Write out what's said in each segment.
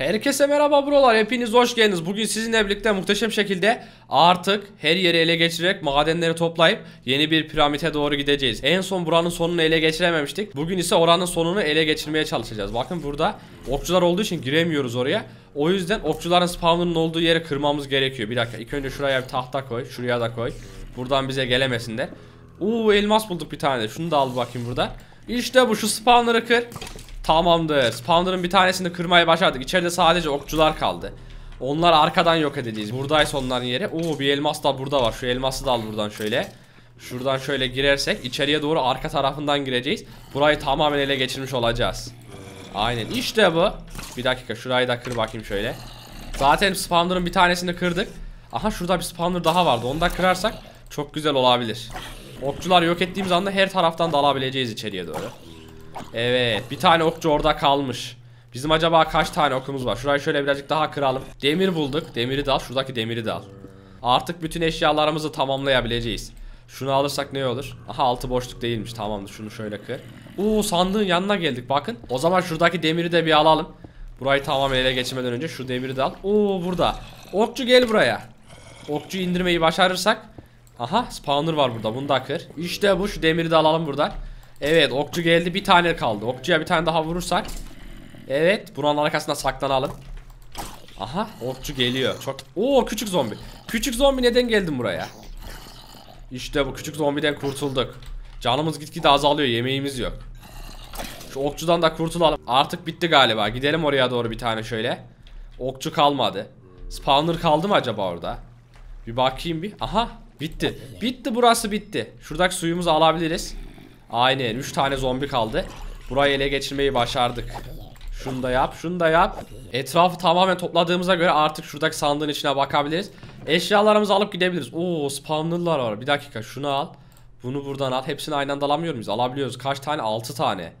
Herkese merhaba brolar. hepiniz hoş geldiniz. Bugün sizinle birlikte muhteşem şekilde artık her yeri ele geçirerek madenleri toplayıp yeni bir piramite doğru gideceğiz. En son buranın sonunu ele geçirememiştik. Bugün ise oranın sonunu ele geçirmeye çalışacağız. Bakın burada okçular olduğu için giremiyoruz oraya. O yüzden okçuların spawnının olduğu yeri kırmamız gerekiyor. Bir dakika ilk önce şuraya bir tahta koy şuraya da koy. Buradan bize gelemesinler. Uuu elmas bulduk bir tane. Şunu da al bakayım burada. İşte bu şu spawner'ı kır. Tamamdır. Spawner'ın bir tanesini kırmayı başardık. İçeride sadece okçular kaldı. Onlar arkadan yok edeceğiz. Buradaysa onların yeri. Oo bir elmas da burada var. Şu elması da al buradan şöyle. Şuradan şöyle girersek içeriye doğru arka tarafından gireceğiz. Burayı tamamen ele geçirmiş olacağız. Aynen işte bu. Bir dakika şurayı da kır bakayım şöyle. Zaten spawner'ın bir tanesini kırdık. Aha şurada bir spawner daha vardı. Onu da kırarsak çok güzel olabilir. Okçular yok ettiğimiz anda her taraftan dalabileceğiz içeriye doğru. Evet bir tane okçu orada kalmış. Bizim acaba kaç tane okumuz var? Şurayı şöyle birazcık daha kıralım. Demir bulduk. Demiri de al. Şuradaki demiri de al. Artık bütün eşyalarımızı tamamlayabileceğiz. Şunu alırsak ne olur? Aha altı boşluk değilmiş. Tamamdır. Şunu şöyle kır. Uu, sandığın yanına geldik bakın. O zaman şuradaki demiri de bir alalım. Burayı tamamen ele geçirmeden önce şu demiri de al. Uuu burada. Okçu gel buraya. Okçu indirmeyi başarırsak. Aha spawner var burada. Bunu da kır. İşte bu. Şu demiri de alalım buradan. Evet okçu geldi bir tane kaldı. Okçuya bir tane daha vurursak. Evet buranın arkasında saklanalım. Aha okçu geliyor. Çok. Oo küçük zombi. Küçük zombi neden geldin buraya? İşte bu küçük zombiden kurtulduk. Canımız gitgide azalıyor yemeğimiz yok. Şu okçudan da kurtulalım. Artık bitti galiba. Gidelim oraya doğru bir tane şöyle. Okçu kalmadı. Spawner kaldı mı acaba orada? Bir bakayım bir. Aha bitti. Bitti burası bitti. Şuradaki suyumuzu alabiliriz. Aynen 3 tane zombi kaldı. Burayı ele geçirmeyi başardık. Şunu da yap, şunu da yap. Etrafı tamamen topladığımıza göre artık şuradaki sandığın içine bakabiliriz. Eşyalarımızı alıp gidebiliriz. Oo, spawnlılar var. Bir dakika şunu al. Bunu buradan al. Hepsini aynı anda alamıyor muyuz? Alabiliyoruz. Kaç tane? 6 tane.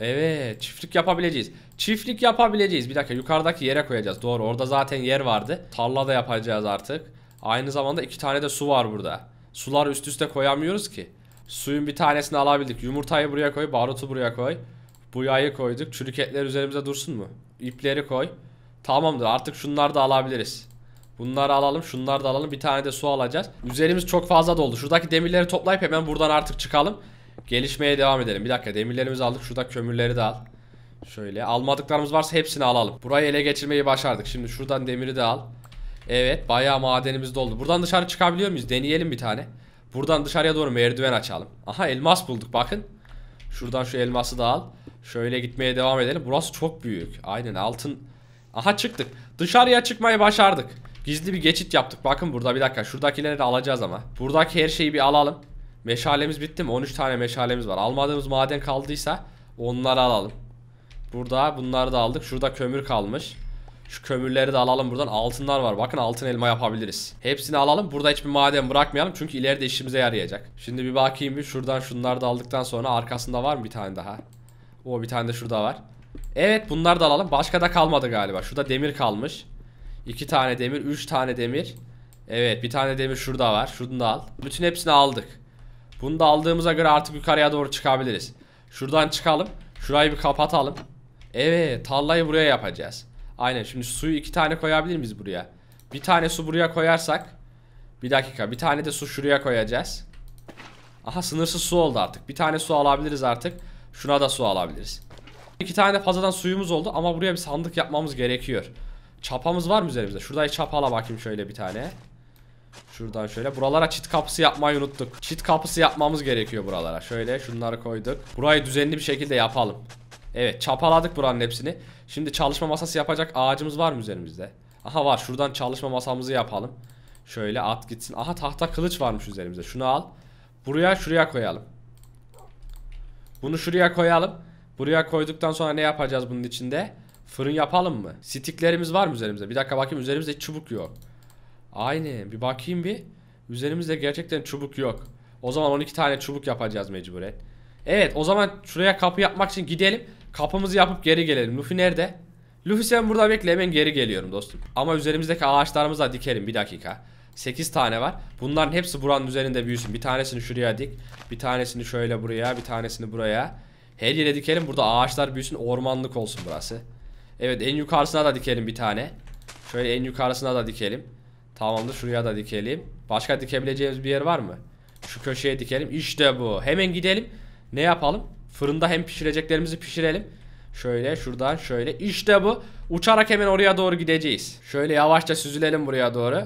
Evet, çiftlik yapabileceğiz. Çiftlik yapabileceğiz. Bir dakika yukarıdaki yere koyacağız. Doğru. Orada zaten yer vardı. Tarla da yapacağız artık. Aynı zamanda iki tane de su var burada. Sular üst üste koyamıyoruz ki. Suyun bir tanesini alabildik. Yumurtayı buraya koy. Barutu buraya koy. bu yayı koyduk. Çürüketler üzerimize dursun mu? İpleri koy. Tamamdır artık şunları da alabiliriz. Bunları alalım şunları da alalım. Bir tane de su alacağız. Üzerimiz çok fazla doldu. Şuradaki demirleri toplayıp hemen buradan artık çıkalım. Gelişmeye devam edelim. Bir dakika demirlerimizi aldık. Şurada kömürleri de al. Şöyle almadıklarımız varsa hepsini alalım. Burayı ele geçirmeyi başardık. Şimdi şuradan demiri de al. Evet bayağı madenimiz doldu. Buradan dışarı çıkabiliyor muyuz? Deneyelim bir tane. Buradan dışarıya doğru merdiven açalım. Aha elmas bulduk bakın. Şuradan şu elması da al. Şöyle gitmeye devam edelim. Burası çok büyük. Aynen altın. Aha çıktık. Dışarıya çıkmayı başardık. Gizli bir geçit yaptık. Bakın burada bir dakika. Şuradakileri de alacağız ama. Buradaki her şeyi bir alalım. Meşalemiz bitti mi? 13 tane meşalemiz var. Almadığımız maden kaldıysa onları alalım. Burada bunları da aldık. Şurada kömür kalmış. Şu kömürleri de alalım buradan. Altınlar var. Bakın altın elma yapabiliriz. Hepsini alalım. Burada hiçbir maden bırakmayalım. Çünkü ileride işimize yarayacak. Şimdi bir bakayım bir. Şuradan şunları da aldıktan sonra arkasında var mı bir tane daha? O bir tane de şurada var. Evet bunları da alalım. Başka da kalmadı galiba. Şurada demir kalmış. İki tane demir. Üç tane demir. Evet bir tane demir şurada var. Şunu da al. Bütün hepsini aldık. Bunu da aldığımıza göre artık yukarıya doğru çıkabiliriz. Şuradan çıkalım. Şurayı bir kapatalım. Evet talla'yı buraya yapacağız. Aynen şimdi suyu iki tane koyabilir miyiz buraya? Bir tane su buraya koyarsak. Bir dakika bir tane de su şuraya koyacağız. Aha sınırsız su oldu artık. Bir tane su alabiliriz artık. Şuna da su alabiliriz. İki tane fazladan suyumuz oldu ama buraya bir sandık yapmamız gerekiyor. Çapamız var mı üzerimizde? Şurada çapala bakayım şöyle bir tane. Şuradan şöyle. Buralara çit kapısı yapmayı unuttuk. Çit kapısı yapmamız gerekiyor buralara. Şöyle şunları koyduk. Burayı düzenli bir şekilde yapalım. Evet çapaladık buranın hepsini. Şimdi çalışma masası yapacak ağacımız var mı üzerimizde? Aha var şuradan çalışma masamızı yapalım. Şöyle at gitsin. Aha tahta kılıç varmış üzerimizde. Şunu al. Buraya şuraya koyalım. Bunu şuraya koyalım. Buraya koyduktan sonra ne yapacağız bunun içinde? Fırın yapalım mı? Stiklerimiz var mı üzerimizde? Bir dakika bakayım üzerimizde hiç çubuk yok. Aynen bir bakayım bir. Üzerimizde gerçekten çubuk yok. O zaman 12 tane çubuk yapacağız mecburen. Evet o zaman şuraya kapı yapmak için gidelim. Kapımızı yapıp geri gelelim. Luffy nerede? Luffy sen burada bekle hemen geri geliyorum dostum. Ama üzerimizdeki ağaçlarımızı da dikelim bir dakika. 8 tane var. Bunların hepsi buranın üzerinde büyüsün. Bir tanesini şuraya dik. Bir tanesini şöyle buraya. Bir tanesini buraya. Her yere dikelim. Burada ağaçlar büyüsün. Ormanlık olsun burası. Evet en yukarısına da dikelim bir tane. Şöyle en yukarısına da dikelim. Tamamdır şuraya da dikelim. Başka dikebileceğimiz bir yer var mı? Şu köşeye dikelim. İşte bu. Hemen gidelim. Ne yapalım? Fırında hem pişireceklerimizi pişirelim. Şöyle şuradan şöyle. İşte bu. Uçarak hemen oraya doğru gideceğiz. Şöyle yavaşça süzülelim buraya doğru.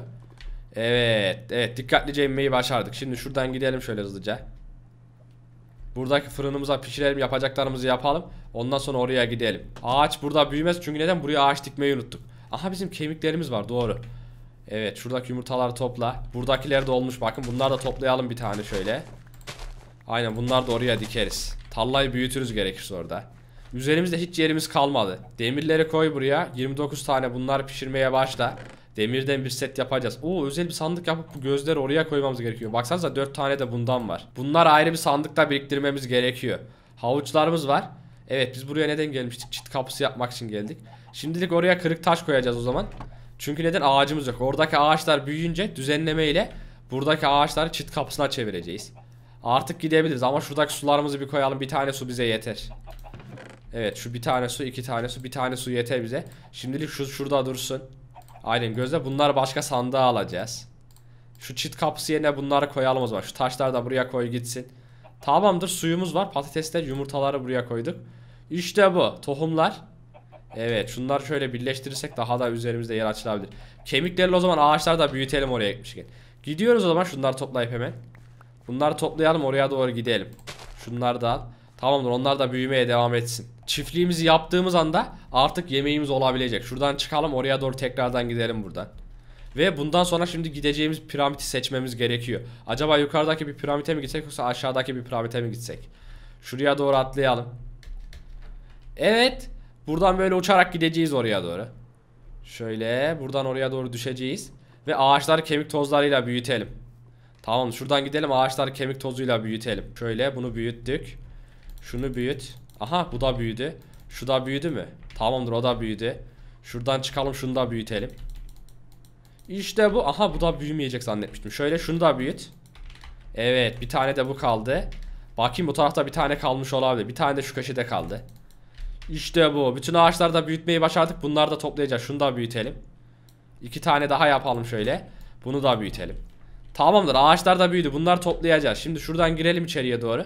Evet. Evet dikkatlice inmeyi başardık. Şimdi şuradan gidelim şöyle hızlıca. Buradaki fırınımıza pişirelim yapacaklarımızı yapalım. Ondan sonra oraya gidelim. Ağaç burada büyümez çünkü neden? Buraya ağaç dikmeyi unuttuk. Aha bizim kemiklerimiz var doğru. Evet şuradaki yumurtaları topla. Buradakiler de olmuş bakın bunları da toplayalım bir tane şöyle. Aynen bunlar da oraya dikeriz. Tallayı büyütürüz gerekirse orada. Üzerimizde hiç yerimiz kalmadı. Demirleri koy buraya. 29 tane bunlar pişirmeye başla. Demirden bir set yapacağız. Oo özel bir sandık yapıp bu gözleri oraya koymamız gerekiyor. Baksanıza 4 tane de bundan var. Bunlar ayrı bir sandıkta biriktirmemiz gerekiyor. Havuçlarımız var. Evet biz buraya neden gelmiştik? Çit kapısı yapmak için geldik. Şimdilik oraya kırık taş koyacağız o zaman. Çünkü neden ağacımız yok. Oradaki ağaçlar büyüyünce düzenleme ile buradaki ağaçları çit kapısına çevireceğiz. Artık gidebiliriz ama şuradaki sularımızı bir koyalım. Bir tane su bize yeter. Evet şu bir tane su, iki tane su, bir tane su yeter bize. Şimdilik şu şurada dursun. Aynen gözde. Bunları başka sandığa alacağız. Şu çit kapısı yerine bunları koyalım o zaman. Şu taşlar da buraya koy gitsin. Tamamdır suyumuz var. Patatesler, yumurtaları buraya koyduk. İşte bu. Tohumlar. Evet şunları şöyle birleştirirsek daha da üzerimizde yer açılabilir. Kemiklerle o zaman ağaçları da büyütelim oraya gitmişken. Gidiyoruz o zaman şunları toplayıp hemen. Bunları toplayalım oraya doğru gidelim. Şunları da Tamamdır onlar da büyümeye devam etsin. Çiftliğimizi yaptığımız anda artık yemeğimiz olabilecek. Şuradan çıkalım oraya doğru tekrardan gidelim buradan. Ve bundan sonra şimdi gideceğimiz piramidi seçmemiz gerekiyor. Acaba yukarıdaki bir piramite mi gitsek yoksa aşağıdaki bir piramite mi gitsek? Şuraya doğru atlayalım. Evet. Buradan böyle uçarak gideceğiz oraya doğru. Şöyle buradan oraya doğru düşeceğiz. Ve ağaçları kemik tozlarıyla büyütelim. Tamam şuradan gidelim ağaçlar kemik tozuyla büyütelim. Şöyle bunu büyüttük. Şunu büyüt. Aha bu da büyüdü. Şu da büyüdü mü? Tamamdır o da büyüdü. Şuradan çıkalım şunu da büyütelim. İşte bu. Aha bu da büyümeyecek zannetmiştim. Şöyle şunu da büyüt. Evet bir tane de bu kaldı. Bakayım bu tarafta bir tane kalmış olabilir. Bir tane de şu köşede kaldı. İşte bu. Bütün ağaçları da büyütmeyi başardık. Bunları da toplayacağız. Şunu da büyütelim. İki tane daha yapalım şöyle. Bunu da büyütelim. Tamamdır ağaçlar da büyüdü bunlar toplayacağız. Şimdi şuradan girelim içeriye doğru.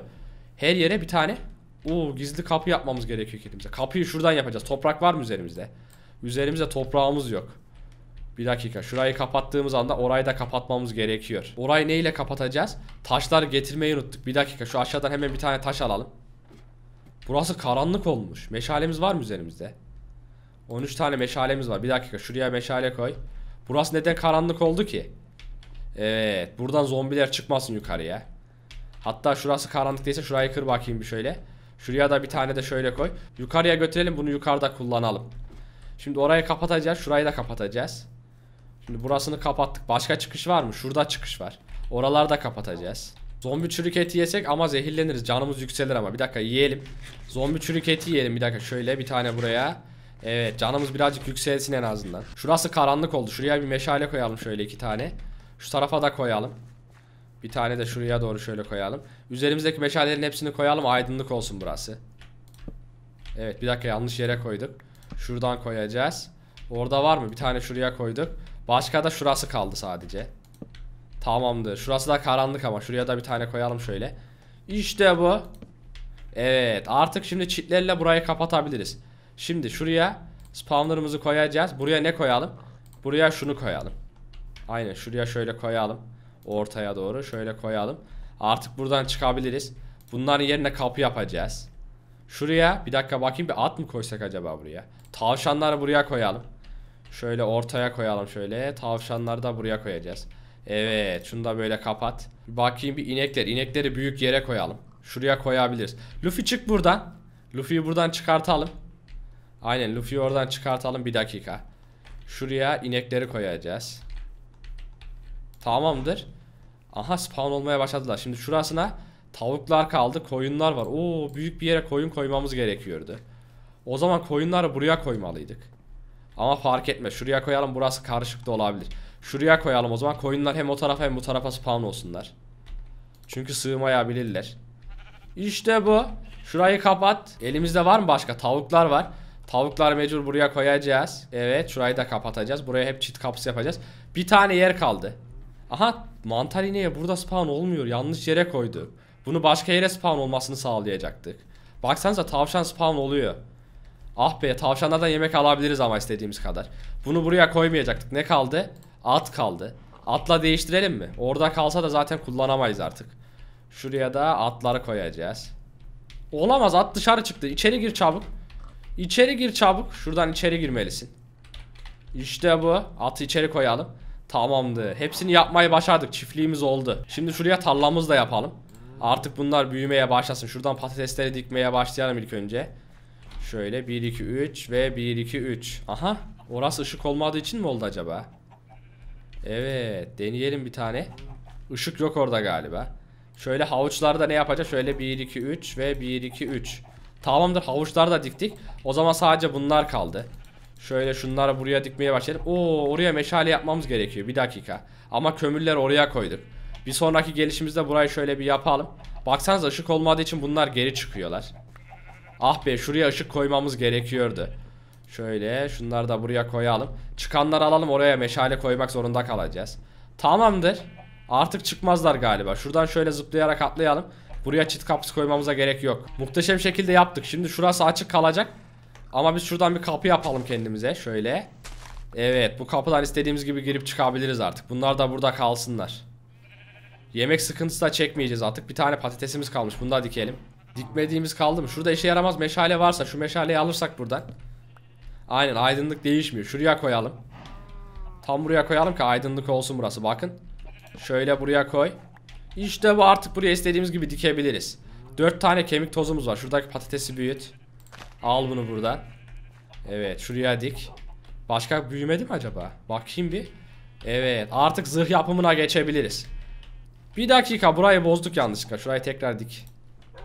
Her yere bir tane. Uuu gizli kapı yapmamız gerekiyor kendimize. Kapıyı şuradan yapacağız. Toprak var mı üzerimizde? Üzerimizde toprağımız yok. Bir dakika şurayı kapattığımız anda orayı da kapatmamız gerekiyor. Orayı neyle kapatacağız? Taşlar getirmeyi unuttuk. Bir dakika şu aşağıdan hemen bir tane taş alalım. Burası karanlık olmuş. Meşalemiz var mı üzerimizde? 13 tane meşalemiz var. Bir dakika şuraya meşale koy. Burası neden karanlık oldu ki? Evet. Buradan zombiler çıkmasın yukarıya. Hatta şurası karanlık değilse şurayı kır bakayım bir şöyle. Şuraya da bir tane de şöyle koy. Yukarıya götürelim bunu yukarıda kullanalım. Şimdi orayı kapatacağız. Şurayı da kapatacağız. Şimdi burasını kapattık. Başka çıkış var mı? Şurada çıkış var. Oraları da kapatacağız. Zombi çürük eti yesek ama zehirleniriz. Canımız yükselir ama. Bir dakika yiyelim. Zombi çürük eti yiyelim. Bir dakika şöyle bir tane buraya. Evet canımız birazcık yükselsin en azından. Şurası karanlık oldu. Şuraya bir meşale koyalım şöyle iki tane. Şu tarafa da koyalım. Bir tane de şuraya doğru şöyle koyalım. Üzerimizdeki meşalelerin hepsini koyalım. Aydınlık olsun burası. Evet bir dakika yanlış yere koyduk. Şuradan koyacağız. Orada var mı? Bir tane şuraya koyduk. Başka da şurası kaldı sadece. Tamamdır. Şurası da karanlık ama. Şuraya da bir tane koyalım şöyle. İşte bu. Evet. Artık şimdi çitlerle burayı kapatabiliriz. Şimdi şuraya spawnerımızı koyacağız. Buraya ne koyalım? Buraya şunu koyalım. Aynen şuraya şöyle koyalım. Ortaya doğru şöyle koyalım. Artık buradan çıkabiliriz. Bunların yerine kapı yapacağız. Şuraya bir dakika bakayım bir at mı koysak acaba buraya? Tavşanları buraya koyalım. Şöyle ortaya koyalım şöyle. Tavşanları da buraya koyacağız. Evet şunu da böyle kapat. Bakayım bir inekler. inekleri büyük yere koyalım. Şuraya koyabiliriz. Luffy çık buradan. Luffy'yi buradan çıkartalım. Aynen Luffy'yi oradan çıkartalım bir dakika. Şuraya inekleri koyacağız. Tamamdır. Aha spawn olmaya başladılar. Şimdi şurasına tavuklar kaldı. Koyunlar var. Oo büyük bir yere koyun koymamız gerekiyordu. O zaman koyunları buraya koymalıydık. Ama fark etme. Şuraya koyalım. Burası karışık da olabilir. Şuraya koyalım o zaman. Koyunlar hem o tarafa hem bu tarafa spawn olsunlar. Çünkü sığmayabilirler. İşte bu. Şurayı kapat. Elimizde var mı başka? Tavuklar var. Tavuklar mecbur buraya koyacağız. Evet şurayı da kapatacağız. Buraya hep çit kapısı yapacağız. Bir tane yer kaldı. Aha mantar burada spawn olmuyor. Yanlış yere koydu. Bunu başka yere spawn olmasını sağlayacaktık. Baksanıza tavşan spawn oluyor. Ah be tavşanlardan yemek alabiliriz ama istediğimiz kadar. Bunu buraya koymayacaktık. Ne kaldı? At kaldı. Atla değiştirelim mi? Orada kalsa da zaten kullanamayız artık. Şuraya da atları koyacağız. Olamaz at dışarı çıktı. İçeri gir çabuk. İçeri gir çabuk. Şuradan içeri girmelisin. İşte bu. Atı içeri koyalım. Tamamdı. Hepsini yapmayı başardık. Çiftliğimiz oldu. Şimdi şuraya tarlamız da yapalım. Artık bunlar büyümeye başlasın. Şuradan patatesleri dikmeye başlayalım ilk önce. Şöyle 1 2 3 ve 1 2 3. Aha. Orası ışık olmadığı için mi oldu acaba? Evet, deneyelim bir tane. Işık yok orada galiba. Şöyle havuçlarda ne yapacağız? Şöyle 1 2 3 ve 1 2 3. Tamamdır havuçlar da diktik. O zaman sadece bunlar kaldı. Şöyle şunları buraya dikmeye başlayalım. Oo oraya meşale yapmamız gerekiyor. Bir dakika. Ama kömürleri oraya koyduk. Bir sonraki gelişimizde burayı şöyle bir yapalım. Baksanız ışık olmadığı için bunlar geri çıkıyorlar. Ah be şuraya ışık koymamız gerekiyordu. Şöyle şunları da buraya koyalım. Çıkanları alalım oraya meşale koymak zorunda kalacağız. Tamamdır. Artık çıkmazlar galiba. Şuradan şöyle zıplayarak atlayalım. Buraya çit kapısı koymamıza gerek yok. Muhteşem şekilde yaptık. Şimdi şurası açık kalacak. Ama biz şuradan bir kapı yapalım kendimize. Şöyle. Evet bu kapıdan istediğimiz gibi girip çıkabiliriz artık. Bunlar da burada kalsınlar. Yemek sıkıntısı da çekmeyeceğiz artık. Bir tane patatesimiz kalmış. Bunu da dikelim. Dikmediğimiz kaldı mı? Şurada işe yaramaz meşale varsa şu meşaleyi alırsak buradan. Aynen aydınlık değişmiyor. Şuraya koyalım. Tam buraya koyalım ki aydınlık olsun burası. Bakın. Şöyle buraya koy. İşte bu artık buraya istediğimiz gibi dikebiliriz. 4 tane kemik tozumuz var. Şuradaki patatesi büyüt. Al bunu buradan. Evet şuraya dik. Başka büyümedi mi acaba? Bakayım bir. Evet artık zırh yapımına geçebiliriz. Bir dakika burayı bozduk yanlışlıkla. Şurayı tekrar dik.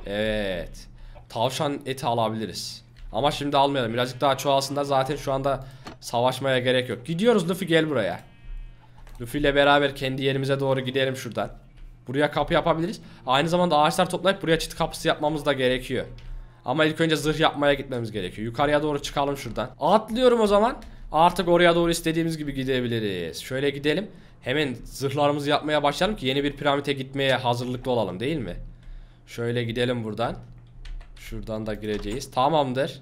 Evet. Tavşan eti alabiliriz. Ama şimdi almayalım. Birazcık daha çoğalsında zaten şu anda savaşmaya gerek yok. Gidiyoruz Luffy gel buraya. Luffy ile beraber kendi yerimize doğru gidelim şuradan. Buraya kapı yapabiliriz. Aynı zamanda ağaçlar toplayıp buraya çit kapısı yapmamız da gerekiyor. Ama ilk önce zırh yapmaya gitmemiz gerekiyor. Yukarıya doğru çıkalım şuradan. Atlıyorum o zaman. Artık oraya doğru istediğimiz gibi gidebiliriz. Şöyle gidelim. Hemen zırhlarımızı yapmaya başlayalım ki yeni bir piramite gitmeye hazırlıklı olalım değil mi? Şöyle gidelim buradan. Şuradan da gireceğiz. Tamamdır.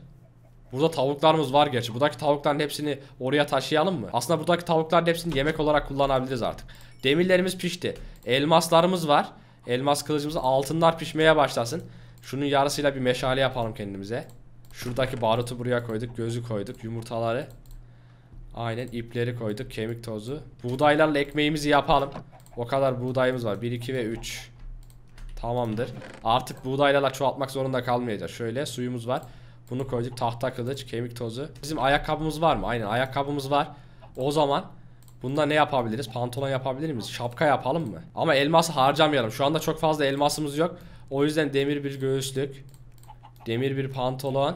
Burada tavuklarımız var gerçi. Buradaki tavukların hepsini oraya taşıyalım mı? Aslında buradaki tavukların hepsini yemek olarak kullanabiliriz artık. Demirlerimiz pişti. Elmaslarımız var. Elmas kılıcımızı altınlar pişmeye başlasın. Şunun yarısıyla bir meşale yapalım kendimize. Şuradaki barutu buraya koyduk. Gözü koyduk. Yumurtaları. Aynen ipleri koyduk. Kemik tozu. Buğdaylarla ekmeğimizi yapalım. O kadar buğdayımız var. 1, 2 ve 3. Tamamdır. Artık buğdaylarla çoğaltmak zorunda kalmayacağız. Şöyle suyumuz var. Bunu koyduk. Tahta kılıç, kemik tozu. Bizim ayakkabımız var mı? Aynen ayakkabımız var. O zaman bunda ne yapabiliriz? Pantolon yapabilir miyiz? Şapka yapalım mı? Ama elması harcamayalım. Şu anda çok fazla elmasımız yok. O yüzden demir bir göğüslük. Demir bir pantolon.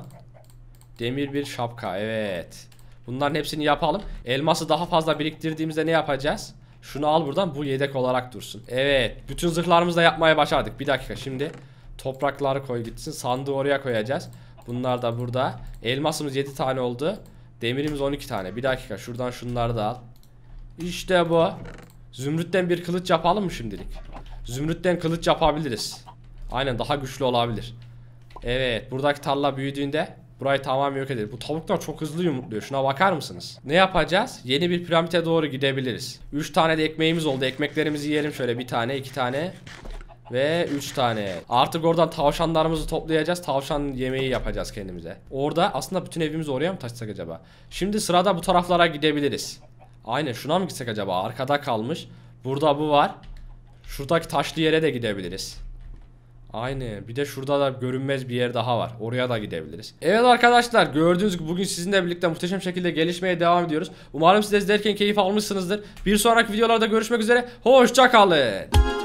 Demir bir şapka. Evet. Bunların hepsini yapalım. Elması daha fazla biriktirdiğimizde ne yapacağız? Şunu al buradan. Bu yedek olarak dursun. Evet. Bütün zırhlarımızı da yapmaya başardık. Bir dakika şimdi. Toprakları koy gitsin. Sandığı oraya koyacağız. Bunlar da burada. Elmasımız 7 tane oldu. Demirimiz 12 tane. Bir dakika şuradan şunları da al. İşte bu. Zümrütten bir kılıç yapalım mı şimdilik? Zümrütten kılıç yapabiliriz. Aynen daha güçlü olabilir. Evet buradaki tarla büyüdüğünde burayı tamamen yok eder. Bu tavuklar çok hızlı yumurtluyor. Şuna bakar mısınız? Ne yapacağız? Yeni bir piramite doğru gidebiliriz. 3 tane de ekmeğimiz oldu. Ekmeklerimizi yiyelim şöyle bir tane iki tane. Ve 3 tane. Artık oradan tavşanlarımızı toplayacağız. Tavşan yemeği yapacağız kendimize. Orada aslında bütün evimizi oraya mı taşısak acaba? Şimdi sırada bu taraflara gidebiliriz. Aynen şuna mı gitsek acaba? Arkada kalmış. Burada bu var. Şuradaki taşlı yere de gidebiliriz. Aynı. Bir de şurada da görünmez bir yer daha var. Oraya da gidebiliriz. Evet arkadaşlar gördüğünüz gibi bugün sizinle birlikte muhteşem şekilde gelişmeye devam ediyoruz. Umarım siz de izlerken keyif almışsınızdır. Bir sonraki videolarda görüşmek üzere. Hoşçakalın.